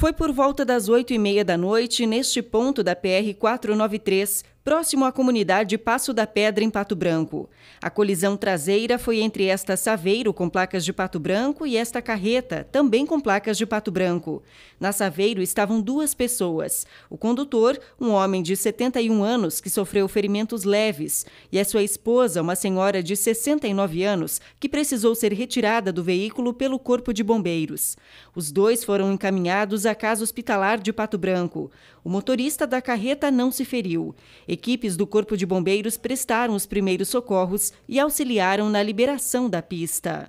Foi por volta das oito e meia da noite, neste ponto da PR 493, próximo à comunidade Passo da Pedra, em Pato Branco. A colisão traseira foi entre esta Saveiro, com placas de Pato Branco, e esta carreta, também com placas de Pato Branco. Na Saveiro estavam duas pessoas: o condutor, um homem de 71 anos que sofreu ferimentos leves, e a sua esposa, uma senhora de 69 anos, que precisou ser retirada do veículo pelo Corpo de Bombeiros. Os dois foram encaminhados à Casa Hospitalar de Pato Branco. O motorista da carreta não se feriu. Equipes do Corpo de Bombeiros prestaram os primeiros socorros e auxiliaram na liberação da pista.